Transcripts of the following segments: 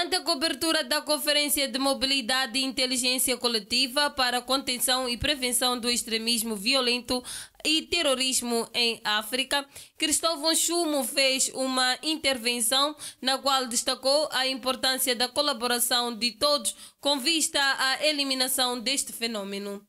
Durante a cobertura da Conferência de Mobilidade e Inteligência Coletiva para Contenção e Prevenção do Extremismo Violento e Terrorismo em África, Cristóvão Schumo fez uma intervenção na qual destacou a importância da colaboração de todos com vista à eliminação deste fenômeno.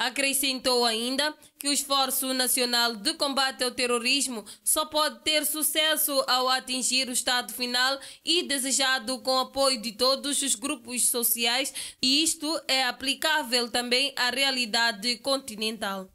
Acrescentou ainda que o esforço nacional de combate ao terrorismo só pode ter sucesso ao atingir o estado final e desejado com apoio de todos os grupos sociais, e isto é aplicável também à realidade continental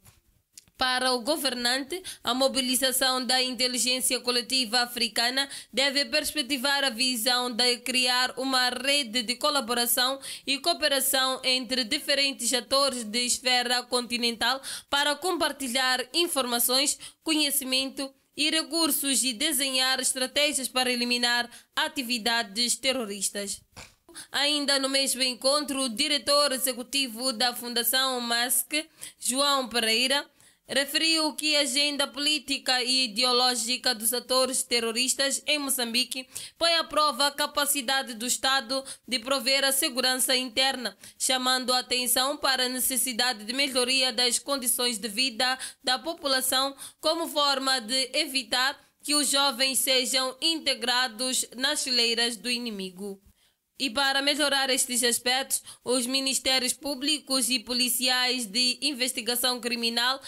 para o governante, a mobilização da inteligência coletiva africana deve perspectivar a visão de criar uma rede de colaboração e cooperação entre diferentes atores de esfera continental para compartilhar informações, conhecimento e recursos e desenhar estratégias para eliminar atividades terroristas. Ainda no mesmo encontro, o diretor executivo da Fundação MASC, João Pereira, referiu que a agenda política e ideológica dos atores terroristas em Moçambique põe à prova a capacidade do Estado de prover a segurança interna, chamando a atenção para a necessidade de melhoria das condições de vida da população como forma de evitar que os jovens sejam integrados nas fileiras do inimigo. E para melhorar estes aspectos, os ministérios públicos e policiais de investigação criminal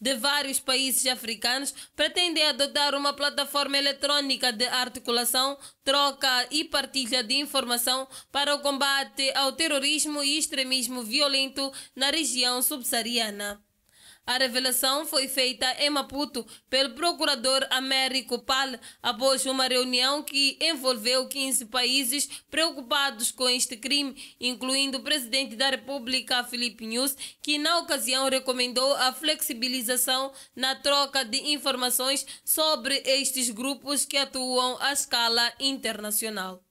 de vários países africanos pretendem adotar uma plataforma eletrônica de articulação, troca e partilha de informação para o combate ao terrorismo e extremismo violento na região subsaariana. A revelação foi feita em Maputo pelo procurador Américo Pal após uma reunião que envolveu 15 países preocupados com este crime, incluindo o presidente da República, Filipe Nunes, que na ocasião recomendou a flexibilização na troca de informações sobre estes grupos que atuam à escala internacional.